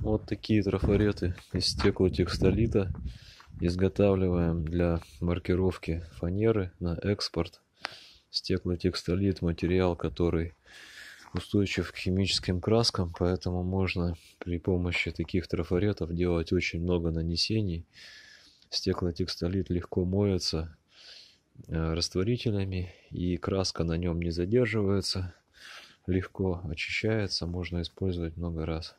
Вот такие трафареты из стеклотекстолита изготавливаем для маркировки фанеры на экспорт. Стеклотекстолит материал, который устойчив к химическим краскам, поэтому можно при помощи таких трафаретов делать очень много нанесений. Стеклотекстолит легко моется э, растворителями и краска на нем не задерживается, легко очищается, можно использовать много раз.